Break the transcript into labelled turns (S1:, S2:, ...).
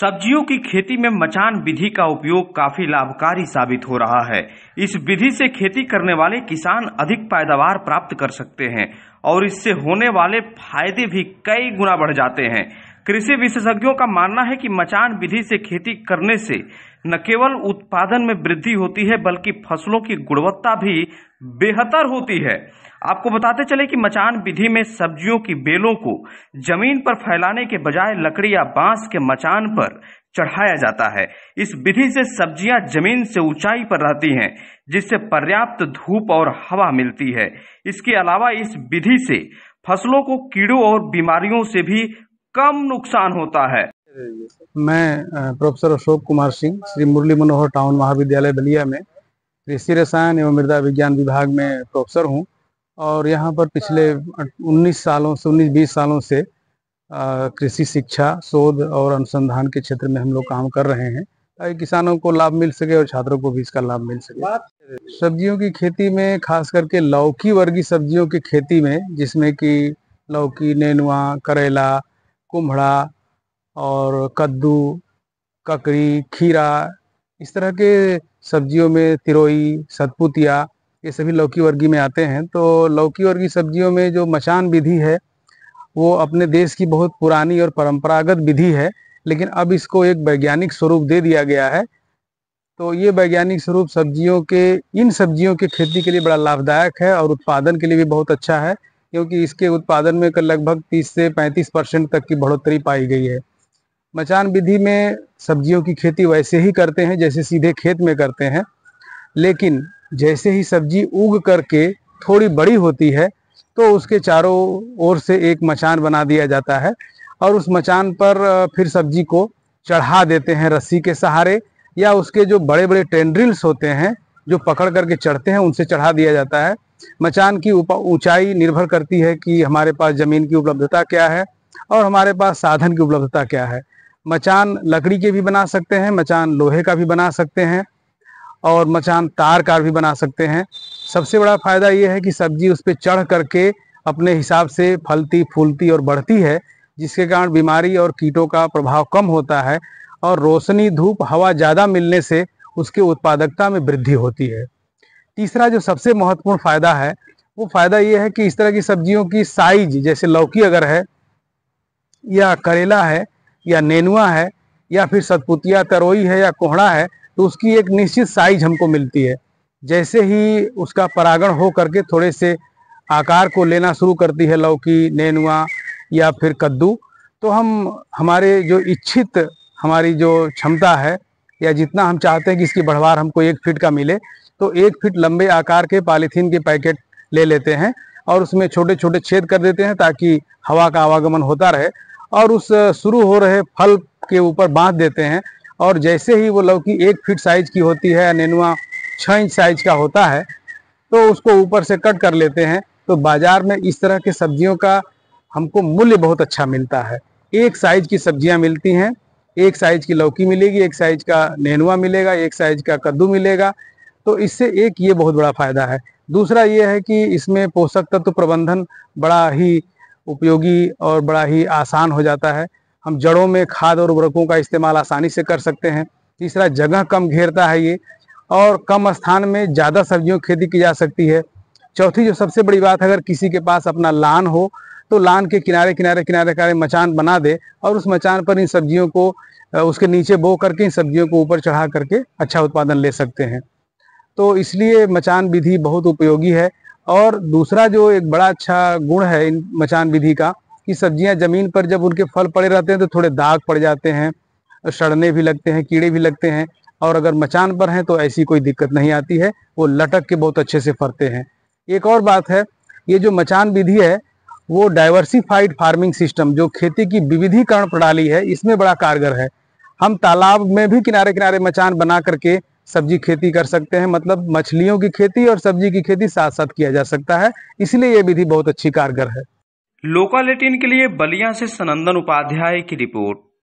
S1: सब्जियों की खेती में मचान विधि का उपयोग काफी लाभकारी साबित हो रहा है इस विधि से खेती करने वाले किसान अधिक पैदावार प्राप्त कर सकते हैं और इससे होने वाले फायदे भी कई गुना बढ़ जाते हैं कृषि विशेषज्ञों का मानना है कि मचान विधि से खेती करने से न केवल उत्पादन में वृद्धि होती है बल्कि फसलों की गुणवत्ता भी बेहतर होती है आपको बताते चले कि मचान विधि में सब्जियों की बेलों को जमीन पर फैलाने के बजाय लकड़ी या बांस के मचान पर चढ़ाया जाता है इस विधि से सब्जियां जमीन से ऊंचाई पर रहती हैं जिससे पर्याप्त धूप और हवा मिलती है इसके अलावा इस विधि से फसलों को कीड़ों और बीमारियों से भी कम नुकसान होता है
S2: मैं प्रोफेसर अशोक कुमार सिंह श्री मुरली मनोहर टाउन महाविद्यालय बलिया में कृषि रसायन एवं मृदा विज्ञान विभाग में प्रोफेसर हूँ और यहाँ पर पिछले 19 सालों से उन्नीस बीस सालों से कृषि शिक्षा शोध और अनुसंधान के क्षेत्र में हम लोग काम कर रहे हैं ताकि किसानों को लाभ मिल सके और छात्रों को भी इसका लाभ मिल सके सब्जियों की खेती में खास करके लौकी वर्गीय सब्जियों की खेती में जिसमें कि लौकी नेनुआ करेला कुम्हड़ा और कद्दू ककड़ी खीरा इस तरह के सब्जियों में तिरोई सतपुतिया ये सभी लौकी वर्गी में आते हैं तो लौकी वर्गी सब्जियों में जो मचान विधि है वो अपने देश की बहुत पुरानी और परंपरागत विधि है लेकिन अब इसको एक वैज्ञानिक स्वरूप दे दिया गया है तो ये वैज्ञानिक स्वरूप सब्जियों के इन सब्जियों के खेती के लिए बड़ा लाभदायक है और उत्पादन के लिए भी बहुत अच्छा है क्योंकि इसके उत्पादन में कल लगभग 30 से 35 परसेंट तक की बढ़ोतरी पाई गई है मचान विधि में सब्जियों की खेती वैसे ही करते हैं जैसे सीधे खेत में करते हैं लेकिन जैसे ही सब्जी उग करके थोड़ी बड़ी होती है तो उसके चारों ओर से एक मचान बना दिया जाता है और उस मचान पर फिर सब्जी को चढ़ा देते हैं रस्सी के सहारे या उसके जो बड़े बड़े टेंड्रिल्स होते हैं जो पकड़ करके चढ़ते हैं उनसे चढ़ा दिया जाता है मचान की ऊंचाई निर्भर करती है कि हमारे पास ज़मीन की उपलब्धता क्या है और हमारे पास साधन की उपलब्धता क्या है मचान लकड़ी के भी बना सकते हैं मचान लोहे का भी बना सकते हैं और मचान तार का भी बना सकते हैं सबसे बड़ा फ़ायदा ये है कि सब्जी उस पर चढ़ करके अपने हिसाब से फलती फूलती और बढ़ती है जिसके कारण बीमारी और कीटों का प्रभाव कम होता है और रोशनी धूप हवा ज़्यादा मिलने से उसकी उत्पादकता में वृद्धि होती है तीसरा जो सबसे महत्वपूर्ण फायदा है वो फायदा ये है कि इस तरह की सब्जियों की साइज जैसे लौकी अगर है या करेला है या नेनुआ है या फिर सतपुतिया तरोई है या कोहड़ा है तो उसकी एक निश्चित साइज हमको मिलती है जैसे ही उसका परागण हो करके थोड़े से आकार को लेना शुरू करती है लौकी नेनुआ या फिर कद्दू तो हम हमारे जो इच्छित हमारी जो क्षमता है या जितना हम चाहते हैं कि इसकी बढ़वार हमको एक फीट का मिले तो एक फीट लंबे आकार के पॉलीथीन के पैकेट ले लेते हैं और उसमें छोटे छोटे छेद कर देते हैं ताकि हवा का आवागमन होता रहे और उस शुरू हो रहे फल के ऊपर बांध देते हैं और जैसे ही वो लौकी एक फीट साइज की होती है नेनुआ छः इंच साइज का होता है तो उसको ऊपर से कट कर लेते हैं तो बाजार में इस तरह के सब्जियों का हमको मूल्य बहुत अच्छा मिलता है एक साइज की सब्जियां मिलती हैं एक साइज की लौकी मिलेगी एक साइज का नेनुआ मिलेगा एक साइज का कद्दू मिलेगा तो इससे एक ये बहुत बड़ा फायदा है दूसरा ये है कि इसमें पोषक तत्व प्रबंधन बड़ा ही उपयोगी और बड़ा ही आसान हो जाता है हम जड़ों में खाद और उर्वरकों का इस्तेमाल आसानी से कर सकते हैं तीसरा जगह कम घेरता है ये और कम स्थान में ज़्यादा सब्जियों की खेती की जा सकती है चौथी जो सबसे बड़ी बात अगर किसी के पास अपना लान हो तो लान के किनारे किनारे किनारे किनारे मचान बना दे और उस मचान पर इन सब्जियों को उसके नीचे बो करके इन सब्जियों को ऊपर चढ़ा करके अच्छा उत्पादन ले सकते हैं तो इसलिए मचान विधि बहुत उपयोगी है और दूसरा जो एक बड़ा अच्छा गुण है इन मचान विधि का कि सब्जियां ज़मीन पर जब उनके फल पड़े रहते हैं तो थोड़े दाग पड़ जाते हैं सड़ने भी लगते हैं कीड़े भी लगते हैं और अगर मचान पर हैं तो ऐसी कोई दिक्कत नहीं आती है वो लटक के बहुत अच्छे से फरते हैं एक और बात है ये जो मचान विधि है वो डाइवर्सिफाइड फार्मिंग सिस्टम जो खेती की विविधीकरण प्रणाली है इसमें बड़ा कारगर है हम तालाब में भी किनारे किनारे मचान बना करके सब्जी खेती कर सकते हैं मतलब मछलियों की खेती और सब्जी की खेती साथ साथ किया जा सकता है इसलिए ये विधि बहुत अच्छी कारगर है
S1: लोकालिटिन के लिए बलिया से सनंदन उपाध्याय की रिपोर्ट